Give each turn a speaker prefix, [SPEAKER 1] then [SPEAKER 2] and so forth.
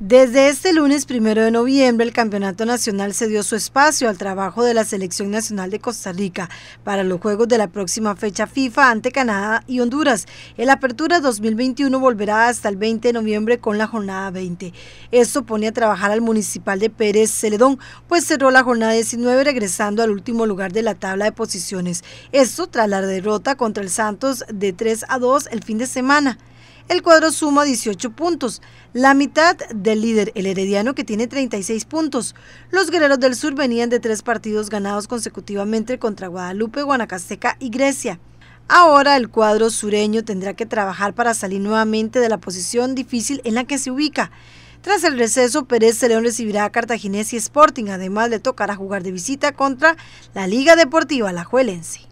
[SPEAKER 1] Desde este lunes primero de noviembre, el Campeonato Nacional se dio su espacio al trabajo de la Selección Nacional de Costa Rica para los juegos de la próxima fecha FIFA ante Canadá y Honduras. El Apertura 2021 volverá hasta el 20 de noviembre con la jornada 20. Esto pone a trabajar al municipal de Pérez Celedón, pues cerró la jornada 19 regresando al último lugar de la tabla de posiciones. Esto tras la derrota contra el Santos de 3 a 2 el fin de semana. El cuadro suma 18 puntos, la mitad del líder, el Herediano, que tiene 36 puntos. Los guerreros del sur venían de tres partidos ganados consecutivamente contra Guadalupe, Guanacasteca y Grecia. Ahora el cuadro sureño tendrá que trabajar para salir nuevamente de la posición difícil en la que se ubica. Tras el receso, Pérez León recibirá a Cartaginés y Sporting. Además, de tocar a jugar de visita contra la Liga Deportiva Lajuelense.